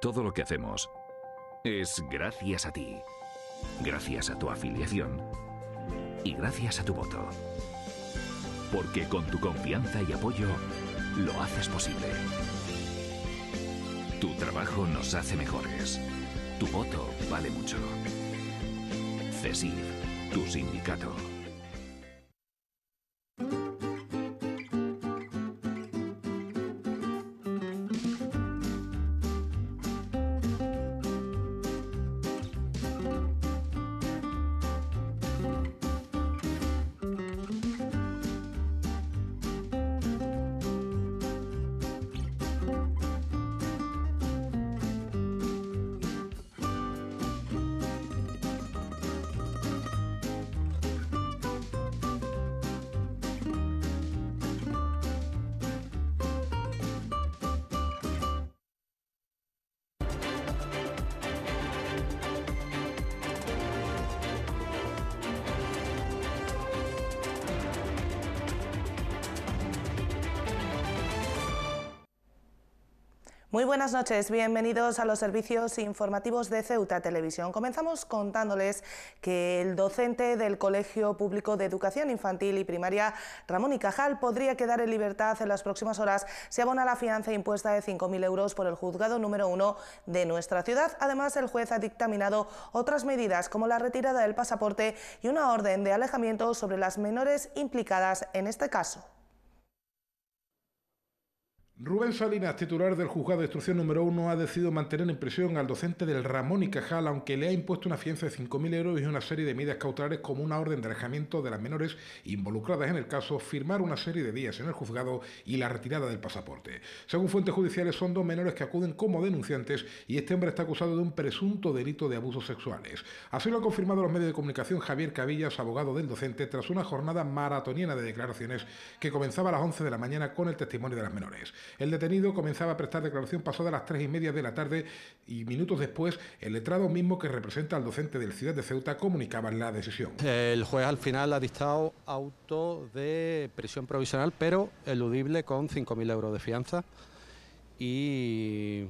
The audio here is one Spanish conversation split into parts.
Todo lo que hacemos es gracias a ti, gracias a tu afiliación y gracias a tu voto. Porque con tu confianza y apoyo lo haces posible. Tu trabajo nos hace mejores. Tu voto vale mucho. CESIF, tu sindicato. Muy buenas noches, bienvenidos a los servicios informativos de Ceuta Televisión. Comenzamos contándoles que el docente del Colegio Público de Educación Infantil y Primaria, Ramón y Cajal, podría quedar en libertad en las próximas horas si abona la fianza impuesta de 5.000 euros por el juzgado número 1 de nuestra ciudad. Además, el juez ha dictaminado otras medidas como la retirada del pasaporte y una orden de alejamiento sobre las menores implicadas en este caso. Rubén Salinas, titular del juzgado de instrucción número uno, ha decidido mantener en prisión al docente del Ramón y Cajal, aunque le ha impuesto una fianza de 5.000 euros y una serie de medidas cautelares como una orden de alejamiento de las menores involucradas en el caso, firmar una serie de días en el juzgado y la retirada del pasaporte. Según fuentes judiciales, son dos menores que acuden como denunciantes y este hombre está acusado de un presunto delito de abusos sexuales. Así lo ha confirmado los medios de comunicación Javier Cavillas, abogado del docente, tras una jornada maratoniana de declaraciones que comenzaba a las 11 de la mañana con el testimonio de las menores. El detenido comenzaba a prestar declaración de las tres y media de la tarde y minutos después el letrado mismo que representa al docente del Ciudad de Ceuta comunicaba la decisión. El juez al final ha dictado auto de prisión provisional pero eludible con 5.000 euros de fianza y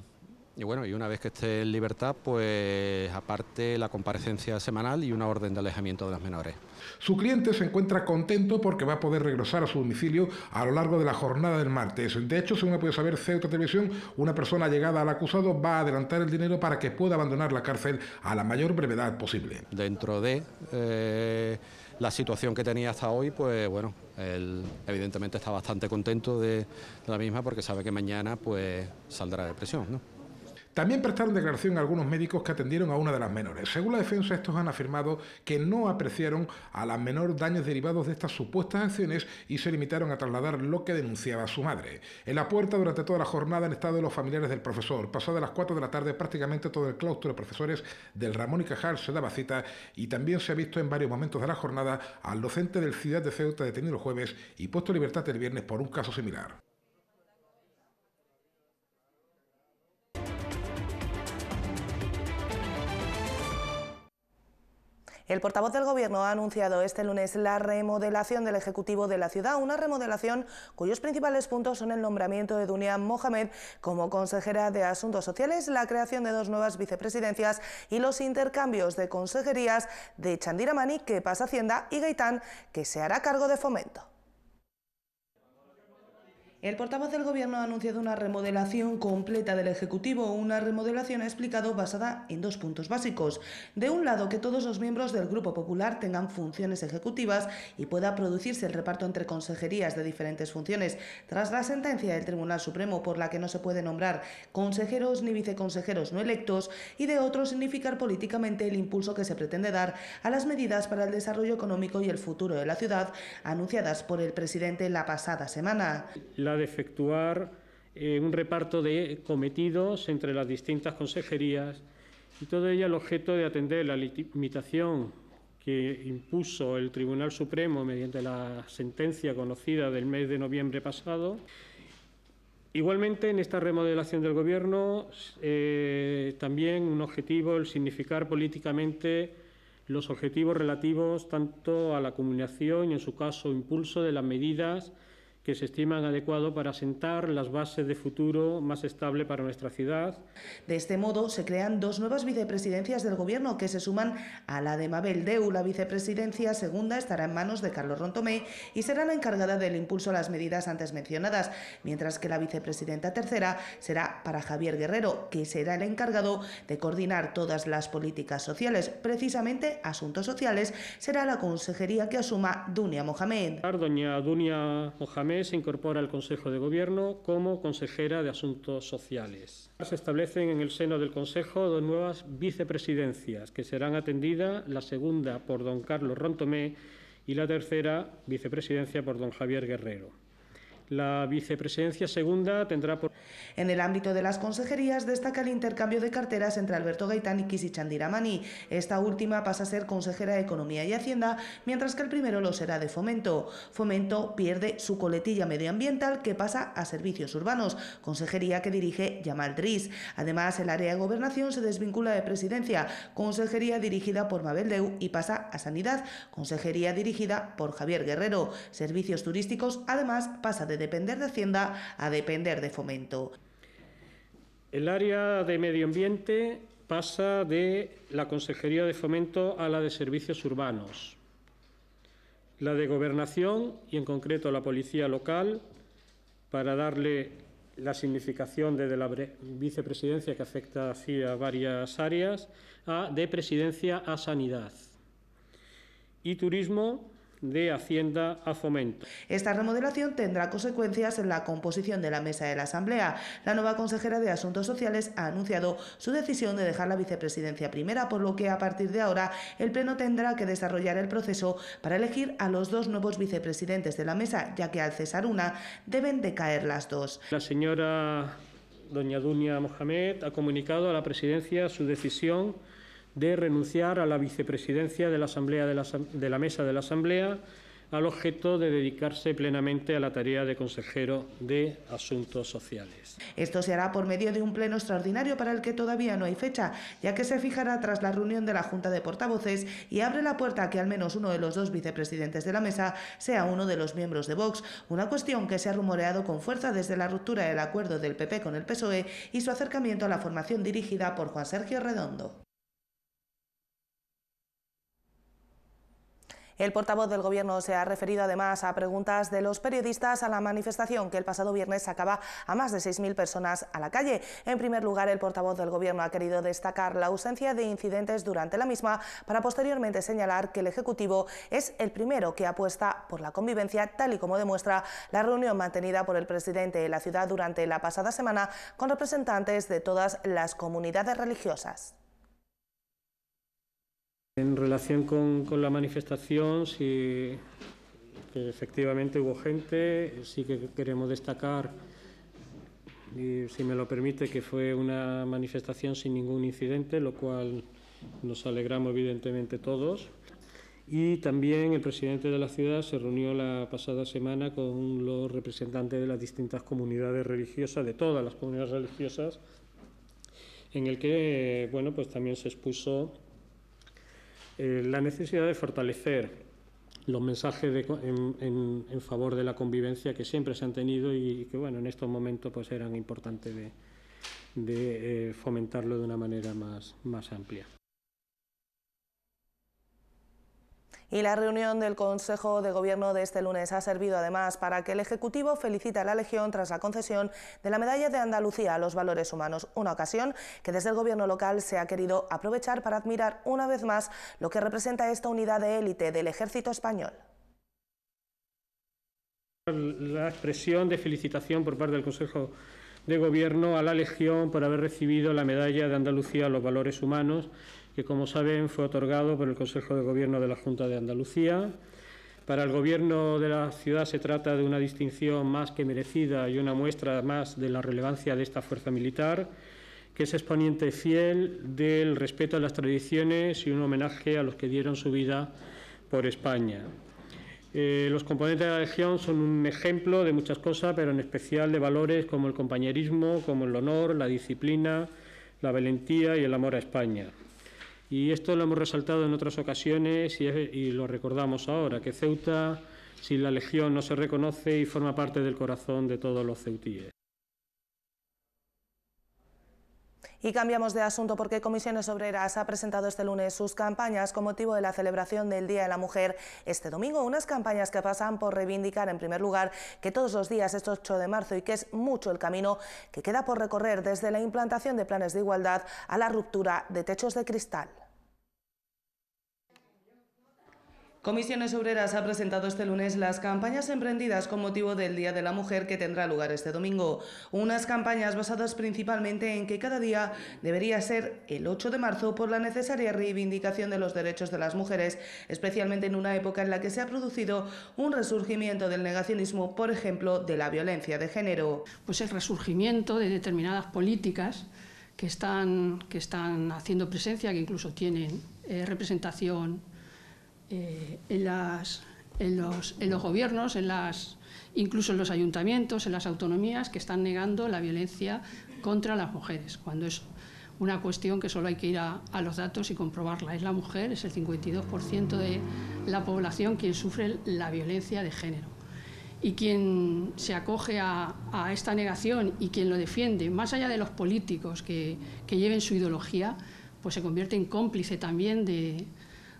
y bueno, y una vez que esté en libertad, pues aparte la comparecencia semanal y una orden de alejamiento de las menores. Su cliente se encuentra contento porque va a poder regresar a su domicilio a lo largo de la jornada del martes. De hecho, según ha podido saber Ceuta Televisión, una persona llegada al acusado va a adelantar el dinero para que pueda abandonar la cárcel a la mayor brevedad posible. Dentro de eh, la situación que tenía hasta hoy, pues bueno, él evidentemente está bastante contento de, la misma porque sabe que mañana pues saldrá de prisión, también prestaron declaración a algunos médicos que atendieron a una de las menores. Según la defensa, estos han afirmado que no apreciaron a la menor daños derivados de estas supuestas acciones y se limitaron a trasladar lo que denunciaba su madre. En la puerta durante toda la jornada han estado los familiares del profesor. Pasadas las 4 de la tarde, prácticamente todo el claustro de profesores del Ramón y Cajal se daba cita y también se ha visto en varios momentos de la jornada al docente del Ciudad de Ceuta detenido el jueves y puesto libertad el viernes por un caso similar. El portavoz del Gobierno ha anunciado este lunes la remodelación del Ejecutivo de la ciudad, una remodelación cuyos principales puntos son el nombramiento de Dunia Mohamed como consejera de Asuntos Sociales, la creación de dos nuevas vicepresidencias y los intercambios de consejerías de Chandiramani, que pasa Hacienda, y Gaitán, que se hará cargo de fomento. El portavoz del Gobierno ha anunciado una remodelación completa del Ejecutivo, una remodelación, ha explicado, basada en dos puntos básicos. De un lado, que todos los miembros del Grupo Popular tengan funciones ejecutivas y pueda producirse el reparto entre consejerías de diferentes funciones, tras la sentencia del Tribunal Supremo por la que no se puede nombrar consejeros ni viceconsejeros no electos, y de otro, significar políticamente el impulso que se pretende dar a las medidas para el desarrollo económico y el futuro de la ciudad anunciadas por el presidente la pasada semana de efectuar eh, un reparto de cometidos entre las distintas consejerías y todo ello al objeto de atender la limitación que impuso el Tribunal Supremo mediante la sentencia conocida del mes de noviembre pasado. Igualmente, en esta remodelación del Gobierno, eh, también un objetivo, el significar políticamente los objetivos relativos tanto a la acumulación y, en su caso, impulso de las medidas que se estiman adecuado para asentar... las bases de futuro más estable para nuestra ciudad. De este modo, se crean dos nuevas vicepresidencias del Gobierno que se suman a la de Mabel Deu. La vicepresidencia segunda estará en manos de Carlos Rontomé y será la encargada del impulso a las medidas antes mencionadas, mientras que la vicepresidenta tercera será para Javier Guerrero, que será el encargado de coordinar todas las políticas sociales. Precisamente, asuntos sociales será la consejería que asuma Dunia Mohamed. Doña Dunia Mohamed se incorpora al Consejo de Gobierno como consejera de Asuntos Sociales. Se establecen en el seno del Consejo dos nuevas vicepresidencias, que serán atendidas la segunda por don Carlos Rontomé y la tercera vicepresidencia por don Javier Guerrero. La vicepresidencia segunda tendrá por... En el ámbito de las consejerías destaca el intercambio de carteras entre Alberto Gaitán y Kisi Chandiramani. Esta última pasa a ser consejera de Economía y Hacienda, mientras que el primero lo será de Fomento. Fomento pierde su coletilla medioambiental que pasa a Servicios Urbanos, consejería que dirige Yamal Además, el área de Gobernación se desvincula de Presidencia, consejería dirigida por Mabel Deu y pasa a Sanidad, consejería dirigida por Javier Guerrero. Servicios Turísticos, además, pasa de depender de Hacienda a depender de fomento. El área de medio ambiente pasa de la Consejería de Fomento a la de Servicios Urbanos. La de Gobernación y en concreto la Policía Local, para darle la significación de la vicepresidencia que afecta a varias áreas, a de presidencia a sanidad. Y turismo de Hacienda a Fomento. Esta remodelación tendrá consecuencias en la composición de la mesa de la Asamblea. La nueva consejera de Asuntos Sociales ha anunciado su decisión de dejar la vicepresidencia primera, por lo que a partir de ahora el Pleno tendrá que desarrollar el proceso para elegir a los dos nuevos vicepresidentes de la mesa, ya que al cesar una deben de caer las dos. La señora doña Dunia Mohamed ha comunicado a la presidencia su decisión de renunciar a la vicepresidencia de la, Asamblea de, la, Mesa de la Asamblea al objeto de dedicarse plenamente a la tarea de consejero de Asuntos Sociales. Esto se hará por medio de un pleno extraordinario para el que todavía no hay fecha, ya que se fijará tras la reunión de la Junta de Portavoces y abre la puerta a que al menos uno de los dos vicepresidentes de la mesa sea uno de los miembros de Vox, una cuestión que se ha rumoreado con fuerza desde la ruptura del acuerdo del PP con el PSOE y su acercamiento a la formación dirigida por Juan Sergio Redondo. El portavoz del Gobierno se ha referido además a preguntas de los periodistas a la manifestación que el pasado viernes sacaba a más de 6.000 personas a la calle. En primer lugar, el portavoz del Gobierno ha querido destacar la ausencia de incidentes durante la misma para posteriormente señalar que el Ejecutivo es el primero que apuesta por la convivencia, tal y como demuestra la reunión mantenida por el presidente de la ciudad durante la pasada semana con representantes de todas las comunidades religiosas. En relación con, la manifestación, sí, que efectivamente hubo gente, sí que queremos destacar, y si me lo permite, que fue una manifestación sin ningún incidente, lo cual nos alegramos evidentemente todos. Y también el presidente de la ciudad se reunió la pasada semana con los representantes de las distintas comunidades religiosas, de todas las comunidades religiosas, en el que bueno, pues también se expuso eh, la necesidad de fortalecer los mensajes en, favor de la convivencia que siempre se han tenido y que bueno en estos momentos pues eran importantes de, eh, fomentarlo de una manera más amplia. Y la reunión del Consejo de Gobierno de este lunes ha servido además para que el Ejecutivo felicite a la Legión tras la concesión de la Medalla de Andalucía a los Valores Humanos, una ocasión que desde el Gobierno local se ha querido aprovechar para admirar una vez más lo que representa esta unidad de élite del Ejército Español. La expresión de felicitación por parte del Consejo de Gobierno a la Legión por haber recibido la Medalla de Andalucía a los Valores Humanos que como saben fue otorgado por el Consejo de Gobierno de la Junta de Andalucía. Para el Gobierno de la ciudad se trata de una distinción más que merecida y una muestra más de la relevancia de esta fuerza militar, que es exponente fiel del respeto a las tradiciones y un homenaje a los que dieron su vida por España. Eh, los componentes de la Legión son un ejemplo de muchas cosas, pero en especial de valores como el compañerismo, como el honor, la disciplina, la valentía y el amor a España. Y esto lo hemos resaltado en otras ocasiones y, lo recordamos ahora, que Ceuta, sin la Legión, no se reconoce y forma parte del corazón de todos los ceutíes. Y cambiamos de asunto porque Comisiones Obreras ha presentado este lunes sus campañas con motivo de la celebración del Día de la Mujer este domingo. Unas campañas que pasan por reivindicar, en primer lugar, que todos los días es 8 de marzo y que es mucho el camino que queda por recorrer desde la implantación de planes de igualdad a la ruptura de techos de cristal. Comisiones Obreras ha presentado este lunes las campañas emprendidas con motivo del Día de la Mujer que tendrá lugar este domingo. Unas campañas basadas principalmente en que cada día debería ser el 8 de marzo por la necesaria reivindicación de los derechos de las mujeres, especialmente en una época en la que se ha producido un resurgimiento del negacionismo, por ejemplo, de la violencia de género. Pues el resurgimiento de determinadas políticas que están, que están haciendo presencia, que incluso tienen eh, representación eh, en, los, gobiernos, en las, incluso en los ayuntamientos, en las autonomías, que están negando la violencia contra las mujeres, cuando es una cuestión que solo hay que ir a, los datos y comprobarla. Es la mujer, es el 52% de la población quien sufre la violencia de género. Y quien se acoge a, esta negación y quien lo defiende, más allá de los políticos que lleven su ideología, pues se convierte en cómplice también de,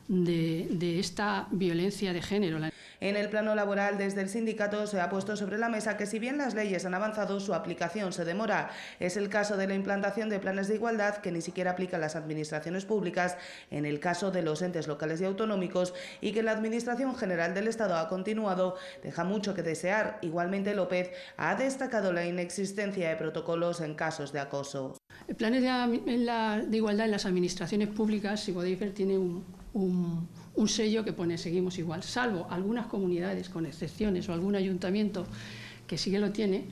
de, esta violencia de género. En el plano laboral, desde el sindicato se ha puesto sobre la mesa que si bien las leyes han avanzado, su aplicación se demora. Es el caso de la implantación de planes de igualdad que ni siquiera aplican las administraciones públicas, en el caso de los entes locales y autonómicos, y que la Administración General del Estado ha continuado, deja mucho que desear. Igualmente, López ha destacado la inexistencia de protocolos en casos de acoso. El plan de, de igualdad en las administraciones públicas, si podéis ver, tiene un, un, sello que pone seguimos igual, salvo algunas comunidades con excepciones o algún ayuntamiento que sigue lo tiene,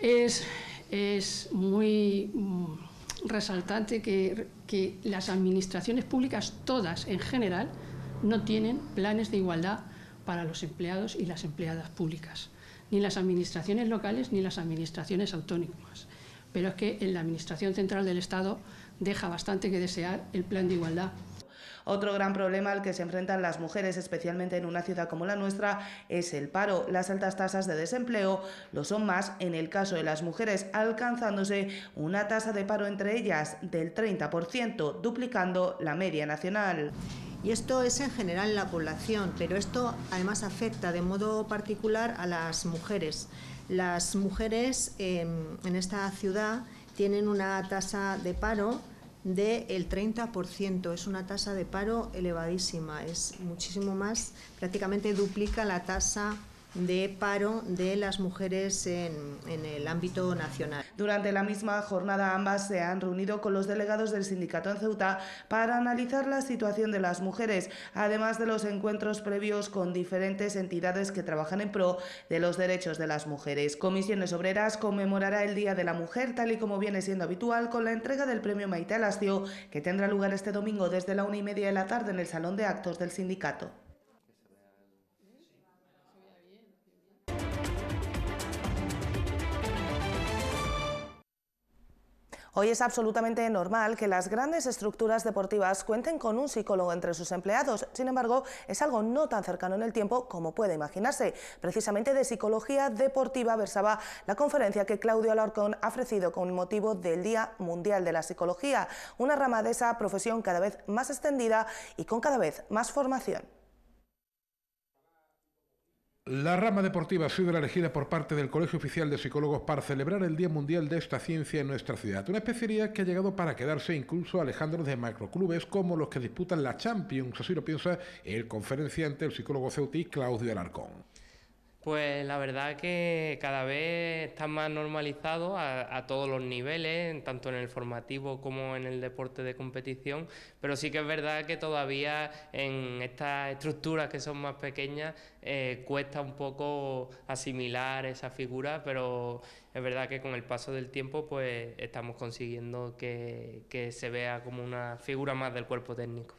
es, muy mm, resaltante que, que, las administraciones públicas, todas en general, no tienen planes de igualdad para los empleados y las empleadas públicas, ni las administraciones locales ni las administraciones autónomas. Pero es que en la Administración Central del Estado deja bastante que desear el plan de igualdad otro gran problema al que se enfrentan las mujeres, especialmente en una ciudad como la nuestra, es el paro. Las altas tasas de desempleo lo son más en el caso de las mujeres, alcanzándose una tasa de paro entre ellas del 30%, duplicando la media nacional. Y esto es en general la población, pero esto además afecta de modo particular a las mujeres. Las mujeres em, en esta ciudad tienen una tasa de paro el 30%. Es una tasa de paro elevadísima, es muchísimo más, prácticamente duplica la tasa de paro de las mujeres en, el ámbito nacional. Durante la misma jornada ambas se han reunido con los delegados del sindicato en Ceuta para analizar la situación de las mujeres, además de los encuentros previos con diferentes entidades que trabajan en pro de los derechos de las mujeres. Comisiones Obreras conmemorará el Día de la Mujer tal y como viene siendo habitual con la entrega del premio Maite Alastio que tendrá lugar este domingo desde la una y media de la tarde en el Salón de Actos del sindicato. Hoy es absolutamente normal que las grandes estructuras deportivas cuenten con un psicólogo entre sus empleados. Sin embargo, es algo no tan cercano en el tiempo como puede imaginarse. Precisamente de psicología deportiva versaba la conferencia que Claudio Alarcón ha ofrecido con motivo del Día Mundial de la Psicología, una rama de esa profesión cada vez más extendida y con cada vez más formación. La rama deportiva ha sido la elegida por parte del Colegio Oficial de Psicólogos para celebrar el Día Mundial de esta ciencia en nuestra ciudad. Una especialidad que ha llegado para quedarse incluso a Alejandro de macroclubes como los que disputan la Champions, así lo piensa el conferenciante, el psicólogo Ceuti Claudio Alarcón. Pues la verdad que cada vez está más normalizado a, todos los niveles, tanto en el formativo como en el deporte de competición, pero sí que es verdad que todavía en estas estructuras que son más pequeñas eh, cuesta un poco asimilar esa figura, pero es verdad que con el paso del tiempo pues estamos consiguiendo que se vea como una figura más del cuerpo técnico.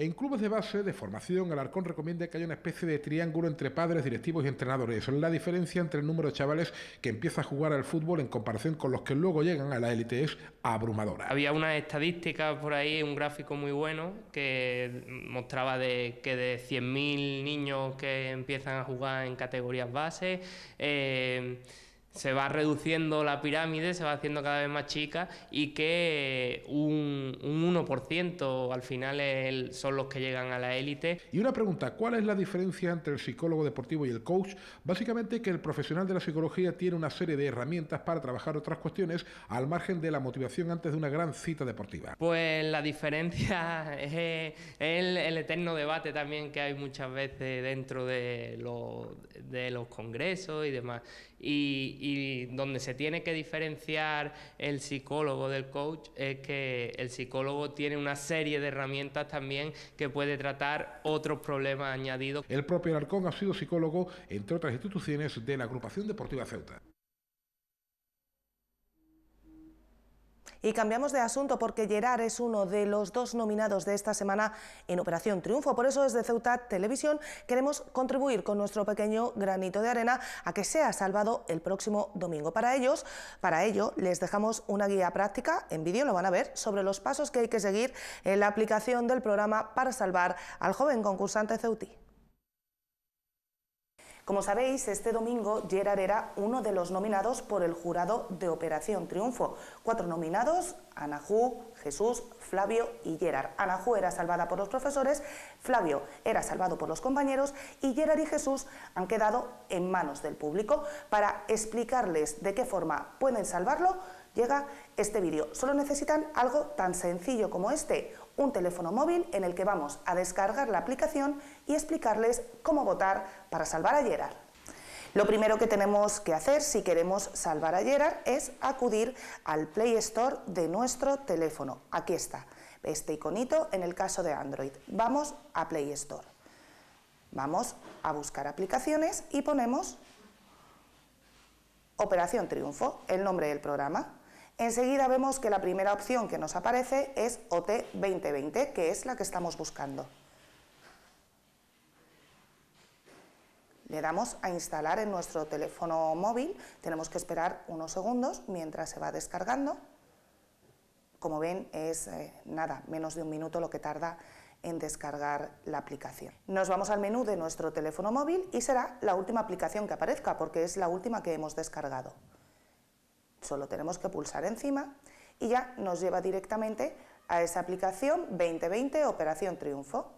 En clubes de base, de formación, el arcón recomienda que haya una especie de triángulo entre padres, directivos y entrenadores. Es la diferencia entre el número de chavales que empieza a jugar al fútbol en comparación con los que luego llegan a la élite es abrumadora. Había una estadística por ahí, un gráfico muy bueno que mostraba que de 100.000 niños que empiezan a jugar en categorías base, eh, se va reduciendo la pirámide, se va haciendo cada vez más chica y que un, 1% al final son los que llegan a la élite. Y una pregunta, ¿cuál es la diferencia entre el psicólogo deportivo y el coach? Básicamente que el profesional de la psicología tiene una serie de herramientas para trabajar otras cuestiones al margen de la motivación antes de una gran cita deportiva. Pues la diferencia es el, eterno debate también que hay muchas veces dentro de, de los congresos y demás. Y, donde se tiene que diferenciar el psicólogo del coach es que el psicólogo tiene una serie de herramientas también que puede tratar otros problemas añadidos. El propio Alarcón ha sido psicólogo, entre otras instituciones, de la agrupación deportiva Ceuta. Y cambiamos de asunto porque Gerard es uno de los dos nominados de esta semana en Operación Triunfo. Por eso desde Ceuta Televisión queremos contribuir con nuestro pequeño granito de arena a que sea salvado el próximo domingo. Para ellos, para ello les dejamos una guía práctica en vídeo, lo van a ver, sobre los pasos que hay que seguir en la aplicación del programa para salvar al joven concursante ceutí. Como sabéis, este domingo Gerard era uno de los nominados por el jurado de Operación Triunfo. Cuatro nominados, Anajú, Jesús, Flavio y Gerard. Anajú era salvada por los profesores, Flavio era salvado por los compañeros y Gerard y Jesús han quedado en manos del público. Para explicarles de qué forma pueden salvarlo, llega este vídeo. Solo necesitan algo tan sencillo como este, un teléfono móvil en el que vamos a descargar la aplicación y explicarles cómo votar para salvar a Gerard. Lo primero que tenemos que hacer si queremos salvar a Gerard es acudir al Play Store de nuestro teléfono. Aquí está, este iconito en el caso de Android. Vamos a Play Store. Vamos a buscar aplicaciones y ponemos Operación Triunfo, el nombre del programa. Enseguida vemos que la primera opción que nos aparece es OT 2020, que es la que estamos buscando. Le damos a instalar en nuestro teléfono móvil, tenemos que esperar unos segundos mientras se va descargando. Como ven es eh, nada, menos de un minuto lo que tarda en descargar la aplicación. Nos vamos al menú de nuestro teléfono móvil y será la última aplicación que aparezca porque es la última que hemos descargado. Solo tenemos que pulsar encima y ya nos lleva directamente a esa aplicación 2020 Operación Triunfo.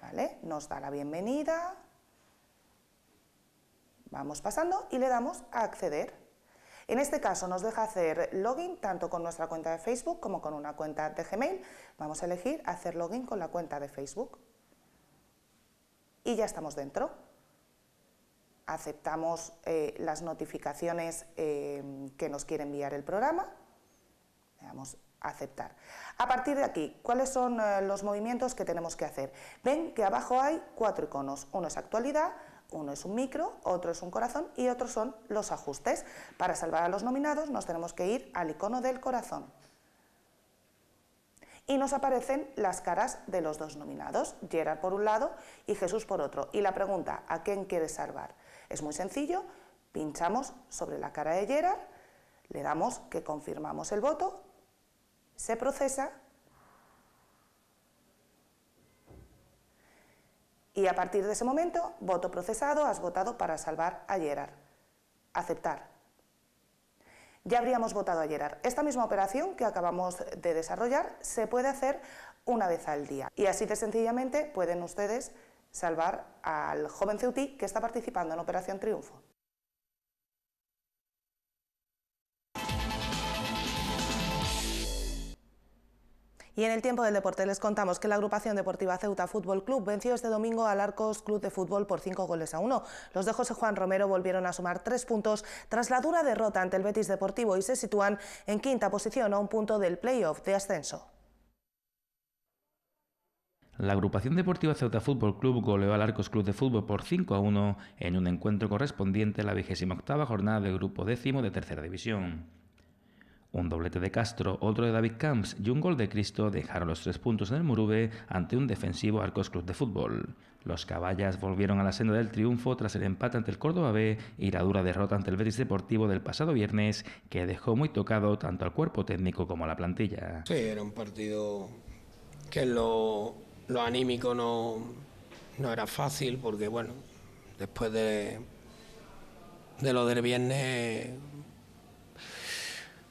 ¿Vale? Nos da la bienvenida, vamos pasando y le damos a acceder. En este caso nos deja hacer login tanto con nuestra cuenta de Facebook como con una cuenta de Gmail. Vamos a elegir hacer login con la cuenta de Facebook. Y ya estamos dentro aceptamos eh, las notificaciones eh, que nos quiere enviar el programa, le damos a aceptar. A partir de aquí, ¿cuáles son eh, los movimientos que tenemos que hacer? Ven que abajo hay cuatro iconos, uno es actualidad, uno es un micro, otro es un corazón y otros son los ajustes. Para salvar a los nominados nos tenemos que ir al icono del corazón y nos aparecen las caras de los dos nominados, Gerard por un lado y Jesús por otro. Y la pregunta, ¿a quién quieres salvar? Es muy sencillo, pinchamos sobre la cara de Gerard, le damos que confirmamos el voto, se procesa y a partir de ese momento, voto procesado, has votado para salvar a Gerard. Aceptar. Ya habríamos votado a Gerard. Esta misma operación que acabamos de desarrollar se puede hacer una vez al día. Y así de sencillamente pueden ustedes salvar al joven ceutí que está participando en Operación Triunfo. Y en el tiempo del deporte les contamos que la agrupación deportiva Ceuta Fútbol Club venció este domingo al Arcos Club de Fútbol por cinco goles a uno. Los de José Juan Romero volvieron a sumar tres puntos tras la dura derrota ante el Betis Deportivo y se sitúan en quinta posición a un punto del playoff de ascenso. La agrupación deportiva Ceuta Fútbol Club goleó al Arcos Club de Fútbol por 5 a 1 en un encuentro correspondiente a la 28 jornada del grupo décimo de Tercera División. Un doblete de Castro, otro de David Camps y un gol de Cristo dejaron los tres puntos en el Murube ante un defensivo Arcos Club de Fútbol. Los caballas volvieron a la senda del triunfo tras el empate ante el Córdoba B y la dura derrota ante el Betis Deportivo del pasado viernes, que dejó muy tocado tanto al cuerpo técnico como a la plantilla. Sí, era un partido que lo lo anímico no, era fácil porque, bueno, después de, de lo del viernes,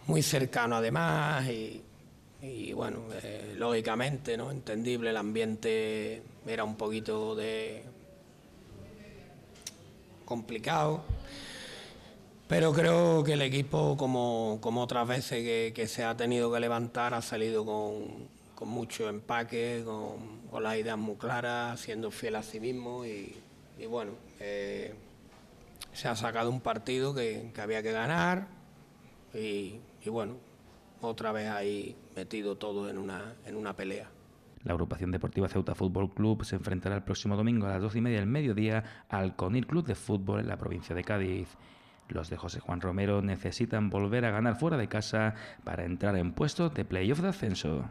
muy cercano además, y, y bueno, eh, lógicamente, ¿no? Entendible, el ambiente era un poquito de complicado. Pero creo que el equipo, como, otras veces que, que se ha tenido que levantar, ha salido con, con mucho empaque, con, las ideas muy claras, siendo fiel a sí mismo y, bueno, eh, se ha sacado un partido que, había que ganar y, bueno, otra vez ahí metido todo en una, en una pelea. La agrupación deportiva Ceuta Fútbol Club se enfrentará el próximo domingo a las 12 y media del mediodía al Conil Club de Fútbol en la provincia de Cádiz. Los de José Juan Romero necesitan volver a ganar fuera de casa para entrar en puestos de playoff de ascenso.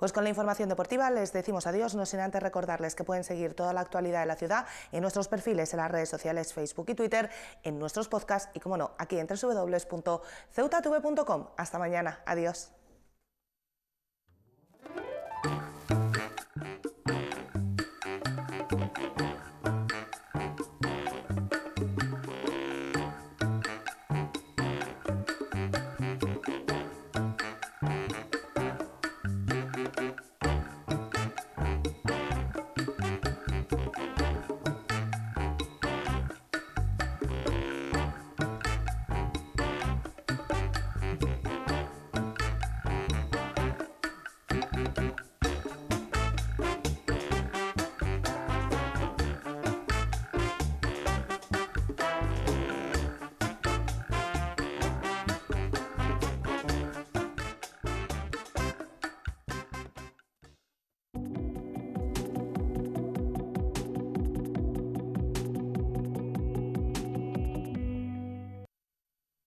Pues con la información deportiva les decimos adiós, no sin antes recordarles que pueden seguir toda la actualidad de la ciudad en nuestros perfiles en las redes sociales Facebook y Twitter, en nuestros podcasts y, como no, aquí en www.ceutatv.com. Hasta mañana. Adiós.